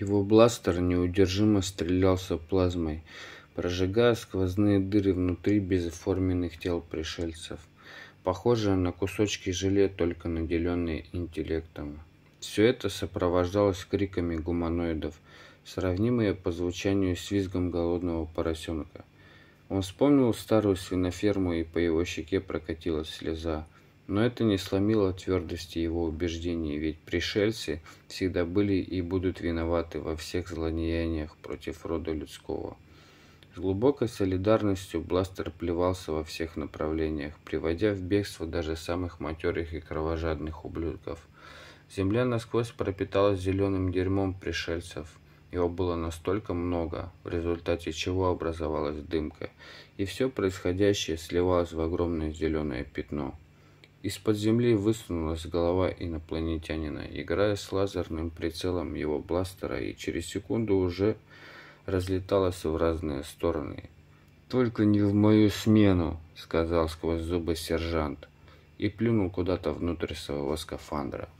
Его бластер неудержимо стрелялся плазмой, прожигая сквозные дыры внутри безформенных тел пришельцев, похожие на кусочки желе, только наделенные интеллектом. Все это сопровождалось криками гуманоидов, сравнимые по звучанию с визгом голодного поросенка. Он вспомнил старую свиноферму, и по его щеке прокатилась слеза – но это не сломило твердости его убеждений, ведь пришельцы всегда были и будут виноваты во всех злодеяниях против рода людского. С глубокой солидарностью Бластер плевался во всех направлениях, приводя в бегство даже самых матерых и кровожадных ублюдков. Земля насквозь пропиталась зеленым дерьмом пришельцев. Его было настолько много, в результате чего образовалась дымка, и все происходящее сливалось в огромное зеленое пятно – из-под земли высунулась голова инопланетянина, играя с лазерным прицелом его бластера, и через секунду уже разлеталась в разные стороны. «Только не в мою смену!» — сказал сквозь зубы сержант и плюнул куда-то внутрь своего скафандра.